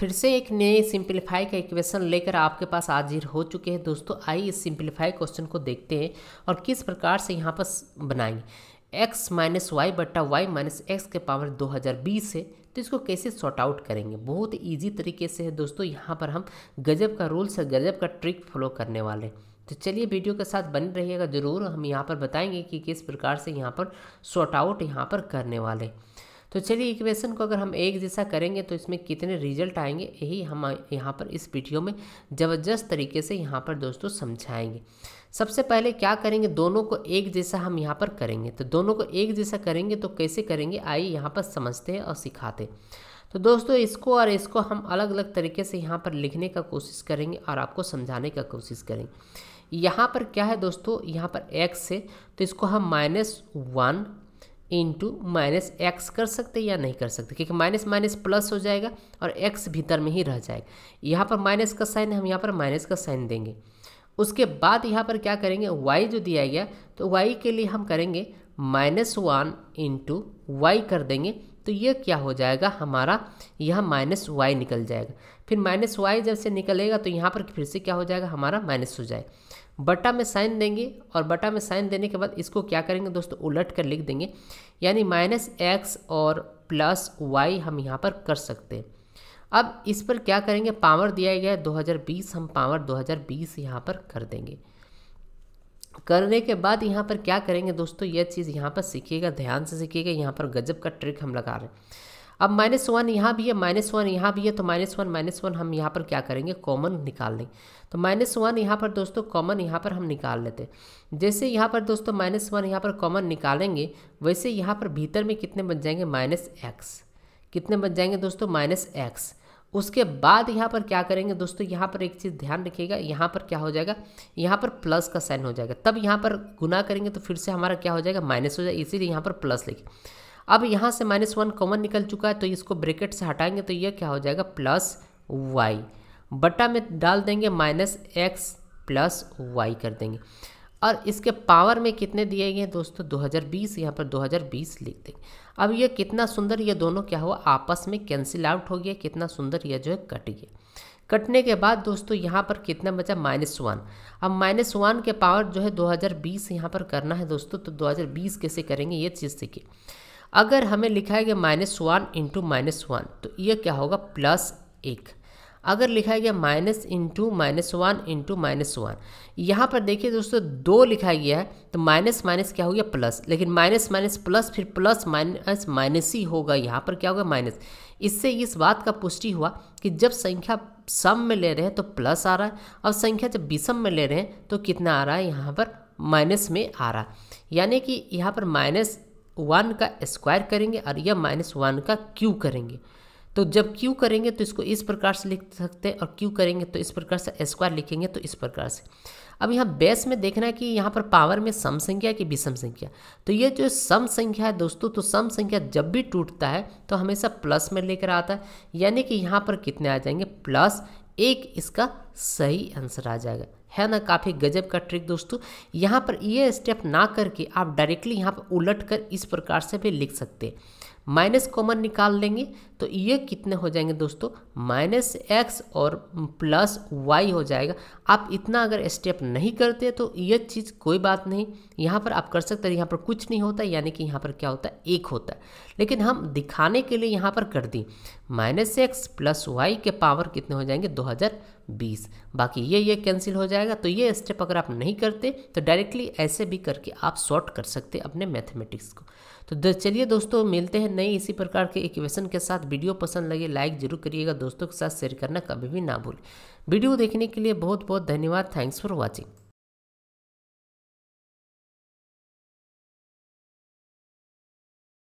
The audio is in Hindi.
फिर से एक नए सिंप्लीफाई का इक्वेशन लेकर आपके पास हाजिर हो चुके हैं दोस्तों आइए इस सिंप्लीफाई क्वेश्चन को देखते हैं और किस प्रकार से यहाँ पर बनाएंगे x माइनस वाई बट्टा वाई माइनस एक्स के पावर 2020 है तो इसको कैसे सॉर्ट आउट करेंगे बहुत ईजी तरीके से है दोस्तों यहाँ पर हम गजब का रूल्स और गजब का ट्रिक फॉलो करने वाले हैं तो चलिए वीडियो के साथ बने रहिएगा ज़रूर हम यहाँ पर बताएंगे कि किस प्रकार से यहाँ पर सॉर्ट आउट यहाँ पर करने वाले हैं तो चलिए इक्वेशन को अगर हम एक जैसा करेंगे तो इसमें कितने रिजल्ट आएंगे यही हम यहाँ पर इस वीडियो में ज़बरदस्त तरीके से यहाँ पर दोस्तों समझाएंगे सबसे पहले क्या करेंगे दोनों को एक जैसा हम यहाँ पर करेंगे तो दोनों को एक जैसा करेंगे तो कैसे करेंगे आइए यहाँ पर समझते हैं और सिखाते हैं तो दोस्तों इसको और इसको हम अलग अलग तरीके से यहाँ पर लिखने का कोशिश करेंगे और आपको समझाने का कोशिश करेंगे यहाँ पर क्या है दोस्तों यहाँ पर एक्स है तो इसको हम minus one into minus x कर सकते या नहीं कर सकते क्योंकि माइनस माइनस प्लस हो जाएगा और एक्स भीतर में ही रह जाएगा यहाँ पर माइनस का साइन हम यहाँ पर माइनस का साइन देंगे उसके बाद यहाँ पर क्या करेंगे वाई जो दिया गया तो वाई के लिए हम करेंगे माइनस वन इंटू वाई कर देंगे तो ये क्या हो जाएगा हमारा यहाँ माइनस वाई निकल जाएगा फिर माइनस वाई जब से निकलेगा तो यहाँ पर फिर से क्या हो जाएगा हमारा माइनस हो जाएगा बटा में साइन देंगे और बटा में साइन देने के बाद इसको क्या करेंगे दोस्तों उलट कर लिख देंगे यानी माइनस एक्स और प्लस वाई हम यहाँ पर कर सकते हैं अब इस पर क्या करेंगे पावर दिया गया है 2020 हम पावर 2020 यहाँ पर कर देंगे करने के बाद यहाँ पर क्या करेंगे दोस्तों यह चीज़ यहाँ पर सीखिएगा ध्यान से सीखिएगा यहाँ पर गजब का ट्रिक हम लगा रहे हैं अब माइनस वन यहाँ भी है माइनस वन यहाँ भी है तो माइनस वन माइनस वन हम यहाँ पर क्या करेंगे कॉमन निकाल लें तो माइनस वन यहाँ पर दोस्तों कॉमन यहाँ पर हम निकाल लेते हैं जैसे यहाँ पर दोस्तों माइनस वन यहाँ पर कॉमन निकालेंगे वैसे यहाँ पर भीतर में कितने बच जाएंगे माइनस एक्स कितने बच जाएंगे दोस्तों माइनस एक्स उसके बाद यहाँ पर क्या करेंगे दोस्तों यहाँ पर एक चीज़ ध्यान रखिएगा यहाँ पर क्या हो जाएगा यहाँ पर प्लस का साइन हो जाएगा तब यहाँ पर गुना करेंगे तो फिर से हमारा क्या हो जाएगा माइनस हो जाएगा इसीलिए यहाँ पर प्लस लिखे अब यहाँ से माइनस वन कॉमन निकल चुका है तो इसको ब्रेकेट से हटाएंगे तो यह क्या हो जाएगा प्लस वाई बटा में डाल देंगे माइनस एक्स प्लस वाई कर देंगे और इसके पावर में कितने दिए गए हैं दोस्तों 2020 यहाँ पर 2020 लिख देंगे अब ये कितना सुंदर ये दोनों क्या हुआ आपस में कैंसिल आउट हो गया कितना सुंदर ये जो है कट गया कटने के बाद दोस्तों यहाँ पर कितना बचा माइनस वन अब माइनस वन के पावर जो है 2020 हज़ार यहाँ पर करना है दोस्तों तो 2020 कैसे करेंगे ये चीज़ सीखिए अगर हमें लिखा है कि minus one into minus one तो ये क्या होगा प्लस एक अगर लिखा गया minus into minus one into minus one यहाँ पर देखिए दोस्तों दो लिखा गया है तो माइनस माइनस क्या हो गया प्लस लेकिन माइनस माइनस प्लस फिर प्लस माइनस माइनस ही होगा यहाँ पर क्या होगा माइनस इससे इस बात का पुष्टि हुआ कि जब संख्या सम में ले रहे हैं तो प्लस आ रहा है और संख्या जब विषम में ले रहे हैं तो कितना आ रहा है यहाँ पर माइनस में आ रहा है यानी कि यहाँ पर माइनस वन का स्क्वायर करेंगे और यह माइनस वन का क्यू करेंगे तो जब क्यू करेंगे तो इसको इस प्रकार से लिख सकते हैं और क्यू करेंगे तो इस प्रकार से स्क्वायर लिखेंगे तो इस प्रकार से अब यहाँ बेस में देखना है कि यहाँ पर पावर में सम संख्या कि विषम संख्या तो ये जो सम संख्या है दोस्तों तो सम संख्या जब भी टूटता है तो हमेशा प्लस में लेकर आता है यानी कि यहाँ पर कितने आ जाएंगे प्लस एक इसका सही आंसर आ जाएगा है ना काफ़ी गजब का ट्रिक दोस्तों यहाँ पर ये स्टेप ना करके आप डायरेक्टली यहाँ पर उलट कर इस प्रकार से भी लिख सकते हैं माइनस कॉमन निकाल लेंगे तो ये कितने हो जाएंगे दोस्तों माइनस एक्स और प्लस वाई हो जाएगा आप इतना अगर स्टेप नहीं करते तो ये चीज़ कोई बात नहीं यहाँ पर आप कर सकते हैं यहाँ पर कुछ नहीं होता यानी कि यहाँ पर क्या होता है एक होता है लेकिन हम दिखाने के लिए यहाँ पर कर दी माइनस एक्स प्लस वाई के पावर कितने हो जाएंगे दो हज़ार बीस बाकी ये ये कैंसिल हो जाएगा तो ये स्टेप अगर आप नहीं करते तो डायरेक्टली ऐसे भी करके आप शॉर्ट कर सकते अपने मैथमेटिक्स को तो चलिए दोस्तों मिलते हैं नए इसी प्रकार के इक्वेशन के साथ वीडियो पसंद लगे लाइक जरूर करिएगा दोस्तों के साथ शेयर करना कभी भी ना भूलें वीडियो देखने के लिए बहुत बहुत धन्यवाद थैंक्स फॉर वॉचिंग